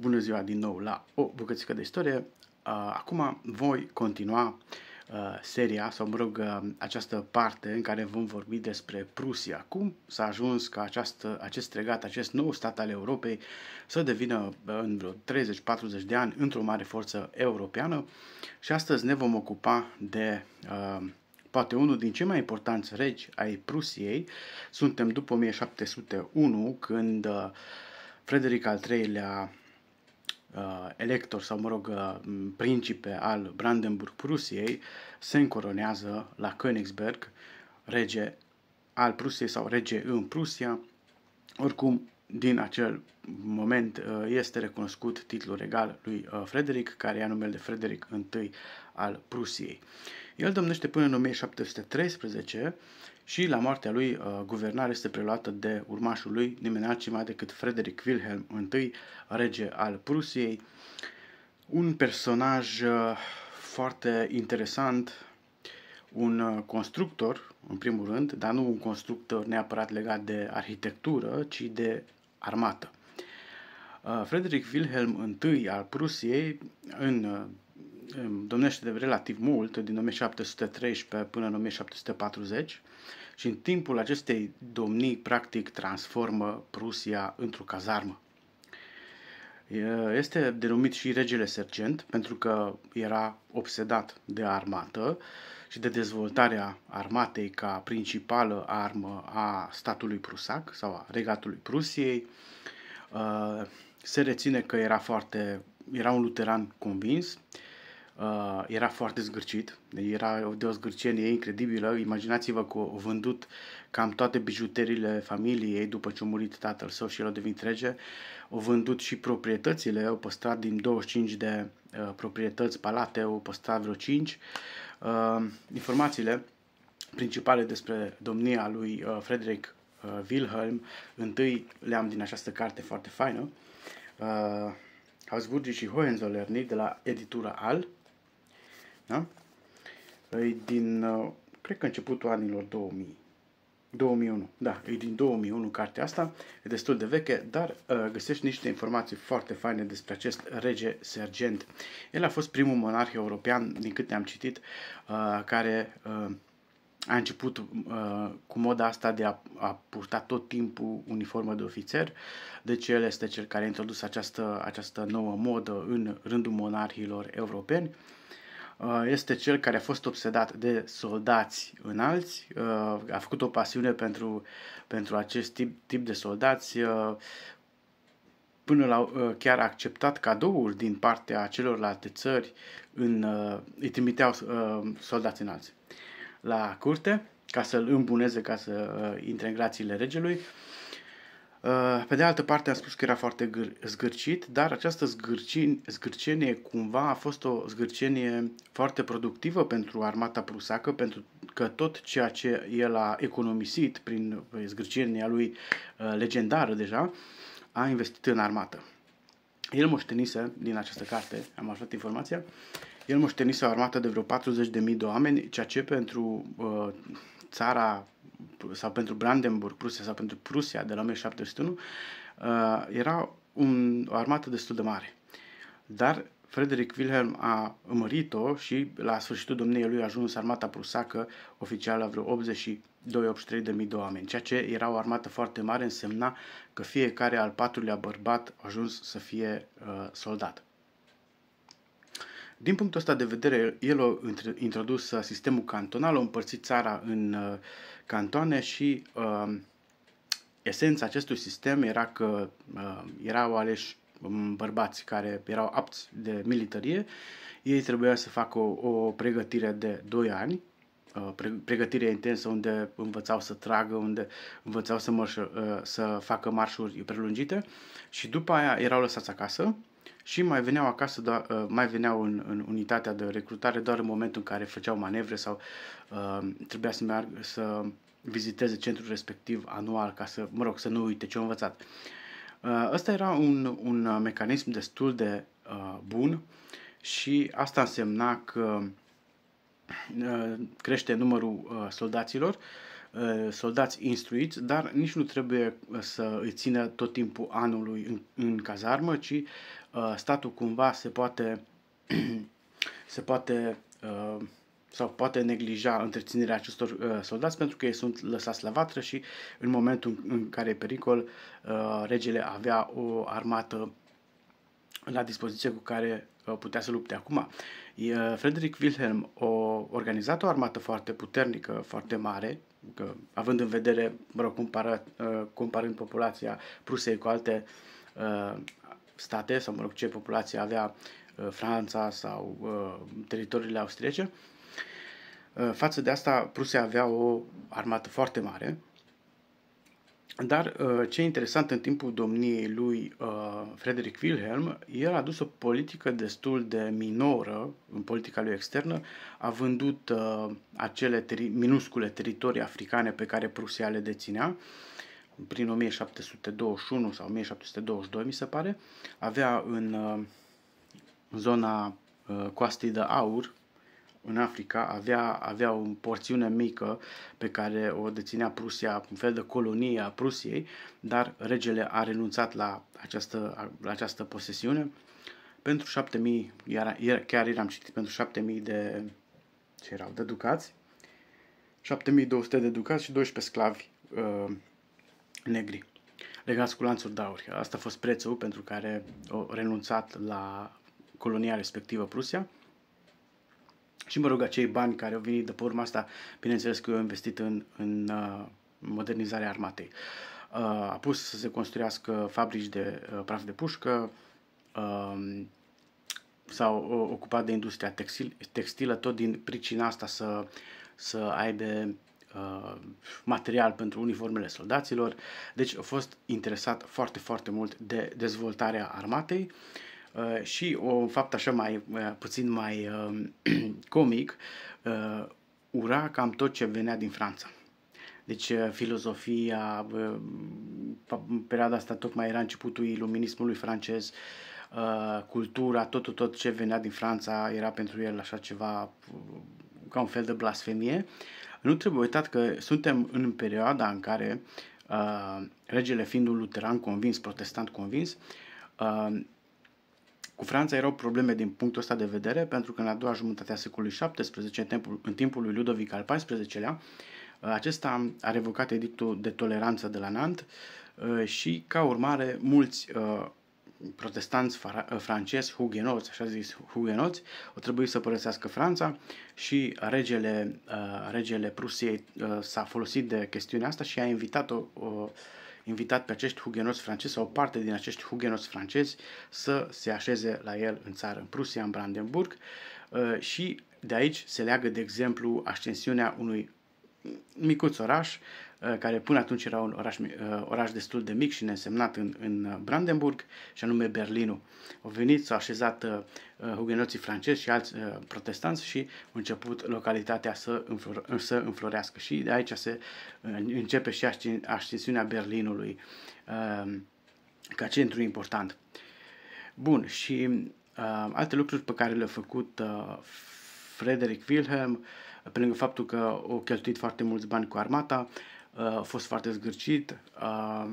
Bună ziua din nou la o bucățică de istorie. Acum voi continua seria, sau mă rog, această parte în care vom vorbi despre Prusia. Cum s-a ajuns ca această, acest regat, acest nou stat al Europei să devină în vreo 30-40 de ani într-o mare forță europeană și astăzi ne vom ocupa de poate unul din cei mai importanți regi ai Prusiei. Suntem după 1701 când Frederic al III-lea uh, elector sau, mă rog, uh, principe al Brandenburg-Prusiei, se încoronează la Königsberg, rege al Prusiei sau rege în Prusia. Oricum, din acel moment uh, este recunoscut titlul regal lui uh, Frederic, care ia numele de Frederic I al Prusiei. El domnește până în 1713 și la moartea lui uh, guvernarea este preluată de urmașul lui, nimeni altcineva decât Frederick Wilhelm I, rege al Prusiei, un personaj uh, foarte interesant, un uh, constructor, în primul rând, dar nu un constructor neapărat legat de arhitectură, ci de armată. Frederick Wilhelm I al Prusiei, în domnește de relativ mult, din 1713 până în 1740, și în timpul acestei domnii, practic, transformă Prusia într-o cazarmă. Este denumit și regele sergent pentru că era obsedat de armată și de dezvoltarea armatei ca principală armă a statului prusac sau a regatului Prusiei. Se reține că era foarte era un luteran convins Uh, era foarte zgârcit, era de o zgârcenie incredibilă. Imaginați-vă că au vândut cam toate bijuteriile familiei după ce a murit tatăl său și el a devenit rege. O vândut și proprietățile, au păstrat din 25 de uh, proprietăți, palate, au păstrat vreo 5. Uh, informațiile principale despre domnia lui uh, Frederick uh, Wilhelm, întâi le-am din această carte foarte faină. Uh, Habsburgii și Hohenzollerni de la editura Al, da? E păi din, uh, cred că începutul anilor 2000. 2001, da, e din 2001 cartea asta, e destul de veche, dar uh, găsești niște informații foarte faine despre acest rege sergent. El a fost primul monarh european, din câte am citit, uh, care uh, a început uh, cu moda asta de a, a purta tot timpul uniformă de ofițer, deci el este cel care a introdus această, această nouă modă în rândul monarhilor europeni. Uh, Uh, este cel care a fost obsedat de soldați înalți, uh, a făcut o pasiune pentru, pentru acest tip, tip de soldați, uh, până la chiar a acceptat cadoul din partea celorlalte țări, în, îi trimiteau soldați înalți la curte ca să-l îmbuneze, ca să intre în grațiile regelui. Uh, pe de altă parte, a spus că era foarte zgârcit, dar această zgârcenie cumva a fost o zgârcenie foarte productivă pentru armata prusacă, pentru că tot ceea ce el a economisit prin păi, zgârcenia lui uh, legendară deja, a investit în armată. El moștenise, din această carte am aflat informația, el moștenise o armată de vreo 40.000 de oameni, ceea ce pentru uh, țara sau pentru Brandenburg, Prusia sau pentru Prusia de la 1701, uh, era un, o armată destul de mare. Dar Frederick Wilhelm a mărit o și la sfârșitul domniei lui a ajuns armata prusacă oficială la vreo 82-83 de mii de oameni, ceea ce era o armată foarte mare, însemna că fiecare al patrulea bărbat a ajuns să fie uh, soldat. Din punctul ăsta de vedere, el a introdus uh, sistemul cantonal, a împărțit țara în uh, cantoane și uh, esența acestui sistem era că uh, erau aleși um, bărbați care erau apți de militarie, ei trebuia să facă o, o pregătire de 2 ani, uh, pregătire intensă unde învățau să tragă, unde învățau să, mărș, uh, să facă marșuri prelungite și după aia erau lăsați acasă și mai veneau acasă, doar, uh, mai veneau în, în unitatea de recrutare doar în momentul în care făceau manevre sau uh, trebuia să, meargă, să viziteze centrul respectiv anual ca să, mă rog, să nu uite ce au învățat. Uh, ăsta era un, un mecanism destul de uh, bun și asta însemna că uh, crește numărul uh, soldaților, uh, soldați instruiți, dar nici nu trebuie să îi țină tot timpul anului în, în cazarmă, ci Uh, statul cumva se poate, se poate uh, sau poate neglija întreținerea acestor uh, soldați pentru că ei sunt lăsați la vatră și în momentul în care e pericol, regele avea o armată la dispoziție cu care putea să lupte. Acum, Frederick Wilhelm o organizat o armată foarte puternică, foarte mare, că, având în vedere, mă rog, compara, comparând populația Prusiei cu alte uh, state, sau mă rog ce populație avea uh, Franța sau uh, teritoriile austriece. Uh, față de asta, Prusia avea o armată foarte mare, dar ce e interesant în timpul domniei lui Frederick Wilhelm, el a dus o politică destul de minoră în politica lui externă, a vândut acele teri- minuscule teritorii africane pe care Prusia le deținea, prin 1721 sau 1722, mi se pare, avea în, uh, zona uh, coastei de aur, în Africa, avea, avea o porțiune mică pe care o deținea Prusia, un fel de colonie a Prusiei, dar regele a renunțat la această, la această posesiune pentru 7000, iar, chiar eram am citit, pentru 7000 de, ce erau, de ducați, 7200 de ducați și 12 sclavi uh, negri legați cu lanțuri de aur. Asta a fost prețul pentru care au renunțat la colonia respectivă Prusia. Și mă rog, acei bani care au venit de pe urma asta, bineînțeles că eu investit în, în uh, modernizarea armatei. Uh, a pus să se construiască fabrici de uh, praf de pușcă, um, s-au ocupat de industria textil, textilă, tot din pricina asta să, să aibă Uh, material pentru uniformele soldaților. Deci a fost interesat foarte, foarte mult de dezvoltarea armatei uh, și o fapt așa mai uh, puțin mai comic, ura cam tot ce venea din Franța. Deci filozofia, perioada asta tocmai era începutul iluminismului francez, cultura, totul, tot ce venea din Franța era pentru el așa ceva ca un fel de blasfemie. Nu trebuie uitat că suntem în perioada în care uh, regele fiind un luteran convins, protestant convins, uh, cu Franța erau probleme din punctul ăsta de vedere, pentru că în a doua jumătate a secolului XVII, în timpul, în timpul lui Ludovic al XIV-lea, uh, acesta a revocat edictul de toleranță de la Nant uh, și, ca urmare, mulți uh, protestanți eh, francezi, hugenoți, așa zis hugenoți, o trebuie să părăsească Franța și regele, eh, regele Prusiei eh, s-a folosit de chestiunea asta și a invitat, o, o, invitat pe acești hugenoți francezi sau o parte din acești hugenoți francezi să se așeze la el în țară, în Prusia, în Brandenburg și de aici se leagă, de exemplu, ascensiunea unui micuț oraș, uh, care până atunci era un oraș, uh, oraș destul de mic și nesemnat în, în uh, Brandenburg, și anume Berlinul. Au venit, s-au așezat hugenoții francezi și alți protestanți și au început localitatea să, înflor, să înflorească. Și de aici se începe și ascensiunea Berlinului ca centru important. Bun, și alte lucruri pe care le-a făcut Frederick Wilhelm pe lângă faptul că au cheltuit foarte mulți bani cu armata, a fost foarte zgârcit, a,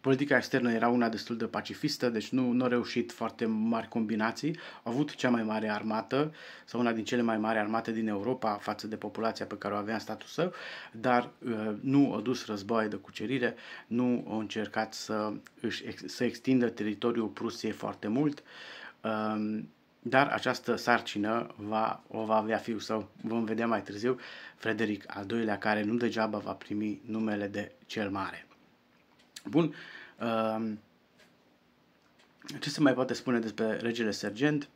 politica externă era una destul de pacifistă, deci nu, nu a reușit foarte mari combinații. Au avut cea mai mare armată sau una din cele mai mari armate din Europa față de populația pe care o avea în statul său, dar a, nu au dus războaie de cucerire, nu au încercat să, își, să extindă teritoriul Prusiei foarte mult. Dar această sarcină va, o va avea fiul său, vom vedea mai târziu, Frederic al doilea, care nu degeaba va primi numele de cel mare. Bun, um, ce se mai poate spune despre regele Sergent?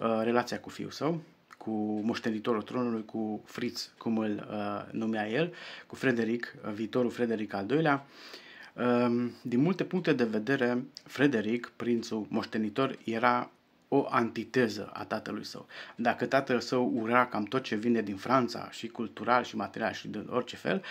Uh, relația cu fiul său, cu moștenitorul tronului, cu Fritz, cum îl uh, numea el, cu Frederic, uh, viitorul Frederic al doilea, um, din multe puncte de vedere, Frederic, prințul moștenitor, era o antiteză a tatălui său. Dacă tatăl său ura cam tot ce vine din Franța și cultural și material și de orice fel,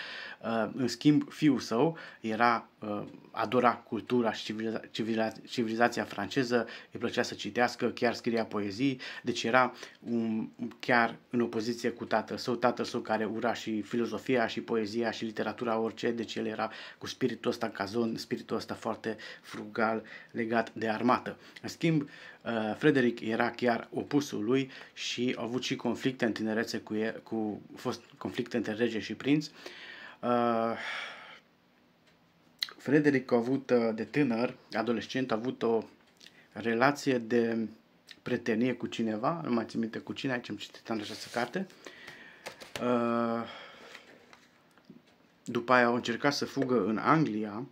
uh, în schimb fiul său era Uh, adora cultura și civiliza civilizația franceză, îi plăcea să citească, chiar scria poezii, deci era un, chiar în opoziție cu tatăl său, tatăl său care ura și filozofia și poezia și literatura, orice, deci el era cu spiritul ăsta cazon, spiritul ăsta foarte frugal legat de armată. În schimb, uh, Frederic era chiar opusul lui și a avut și conflicte în tinerețe cu, el, cu fost conflicte între rege și prinț. Uh, Frederic a avut uh, de tânăr, adolescent, a avut o relație de prietenie cu cineva, nu mai țin minte cu cine, aici am citit în această carte. Uh, după aia au încercat să fugă în Anglia,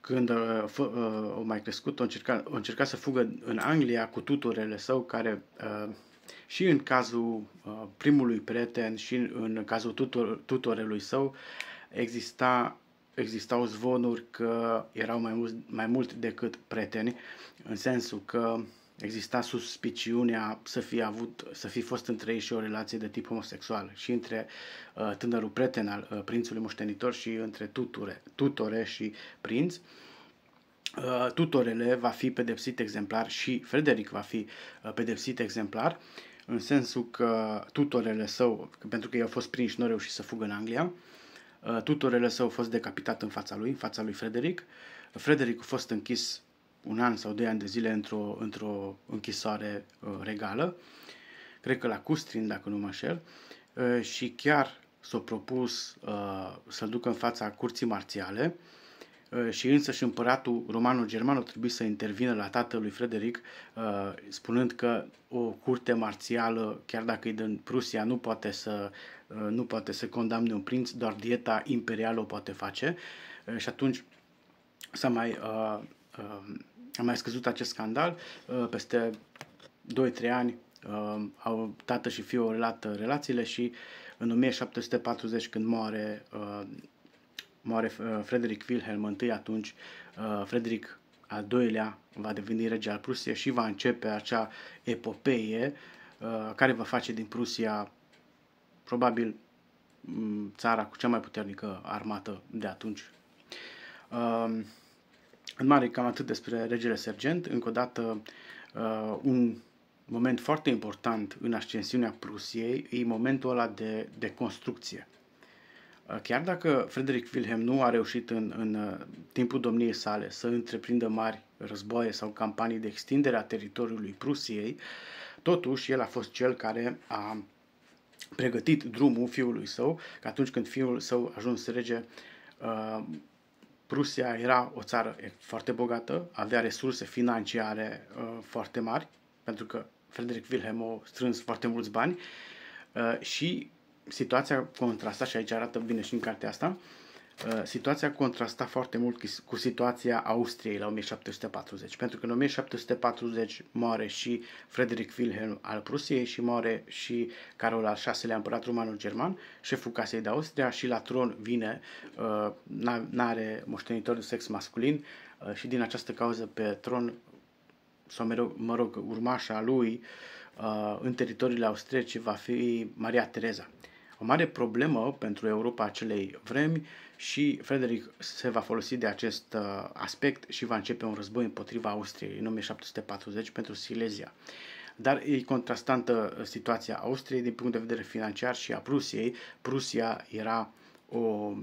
când uh, au o mai crescut, au încercat o încercat să fugă în Anglia cu tuturele său, care și în cazul primului prieten și în, cazul tutorelui său exista existau zvonuri că erau mai mult, mai mult decât prieteni, în sensul că exista suspiciunea să fi, avut, să fi fost între ei și o relație de tip homosexual și între uh, tânărul prieten al uh, prințului moștenitor și între tuture, tutore și prinț. Uh, tutorele va fi pedepsit exemplar și Frederic va fi uh, pedepsit exemplar, în sensul că tutorele său, pentru că ei au fost prinși, nu au reușit să fugă în Anglia, uh, Uh, tutorele său a fost decapitat în fața lui, în fața lui Frederic. Frederic a fost închis un an sau doi ani de zile într-o, într-o închisoare uh, regală, cred că la Custrin, dacă nu mă înșel, uh, și chiar s-a propus să-l ducă în fața curții marțiale, Uh, și și împăratul romanul german a trebuie să intervină la tatălui Frederic, uh, spunând că o curte marțială, chiar dacă e din Prusia, nu poate să, uh, nu poate să condamne un prinț, doar dieta imperială o poate face. Și atunci s-a mai, a mai scăzut acest scandal. Peste 2-3 ani au tată și fiu relat relațiile și în 1740, când moare moare uh, Frederick Wilhelm I atunci, uh, Frederick al doilea va deveni rege al Prusiei și va începe acea epopeie uh, care va face din Prusia probabil mm, țara cu cea mai puternică armată de atunci. Um, în mare, cam atât despre regele Sergent. Încă o dată, un moment foarte important în ascensiunea Prusiei e momentul ăla de, de construcție. Uh, chiar dacă Frederick Wilhelm nu a reușit în, în uh, timpul domniei sale să întreprindă mari războaie sau campanii de extindere a teritoriului Prusiei, totuși el a fost cel care a pregătit drumul fiului său, că atunci când fiul său a ajuns rege, uh, Prusia era o țară foarte bogată, avea resurse financiare foarte mari, pentru că Frederick Wilhelm a strâns foarte mulți bani și situația contrasta, și aici arată bine și în cartea asta, uh, situația contrasta foarte mult cu situația Austriei la 1740, pentru că în 1740 moare și Frederick Wilhelm al Prusiei și moare și Carol al VI-lea împărat romanul german, șeful casei de Austria și la tron vine, uh, n-are moștenitor de sex masculin uh, și din această cauză pe tron sau, mă rog, urmașa lui în teritoriile austriece va fi Maria Tereza o mare problemă pentru Europa acelei vremi și Frederic se va folosi de acest uh, aspect și va începe un război împotriva Austriei în 1740 pentru Silesia. Dar e contrastantă uh, situația Austriei din punct de vedere financiar și a Prusiei. Prusia era o, uh,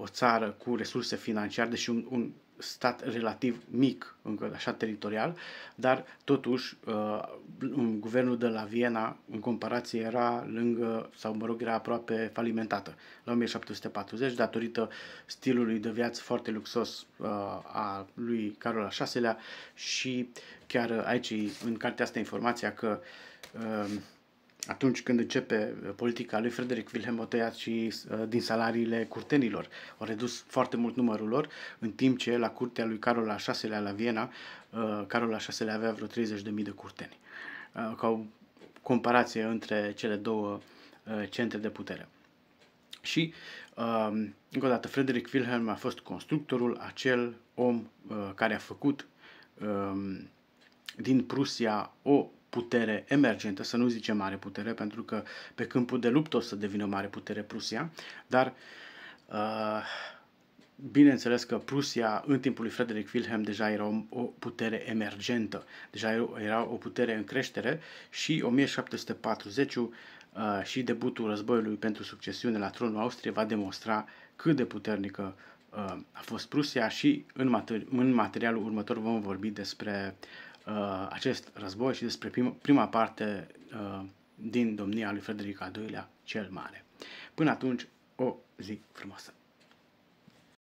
o țară cu resurse financiare, deși un, un stat relativ mic, încă așa teritorial, dar totuși uh, guvernul de la Viena, în comparație, era lângă, sau mă rog, era aproape falimentată la 1740, datorită stilului de viață foarte luxos uh, a lui Carol al VI-lea și chiar uh, aici, în cartea asta, informația că atunci când începe uh, politica lui Frederic Wilhelm tăiat și uh, din salariile curtenilor. Au redus foarte mult numărul lor, în timp ce la curtea lui Carol al vi la Viena, uh, Carol al vi avea vreo 30.000 de curteni. Ca o comparație între cele două centre de putere. Și, încă o dată, Frederic Wilhelm a fost constructorul, acel om care a făcut um, din Prusia o putere emergentă, să nu zicem mare putere, pentru că pe câmpul de luptă o să devină mare putere Prusia, dar uh, bineînțeles că Prusia în timpul lui Frederick Wilhelm deja era o, putere emergentă, deja era o putere în creștere și 1740 uh, și debutul războiului pentru succesiune la tronul Austriei va demonstra cât de puternică uh, a fost Prusia și în materialul următor vom vorbi despre uh, Uh, acest război și despre prima, prima parte uh, din domnia lui Frederic al II-lea cel Mare. Până atunci, o zi frumoasă!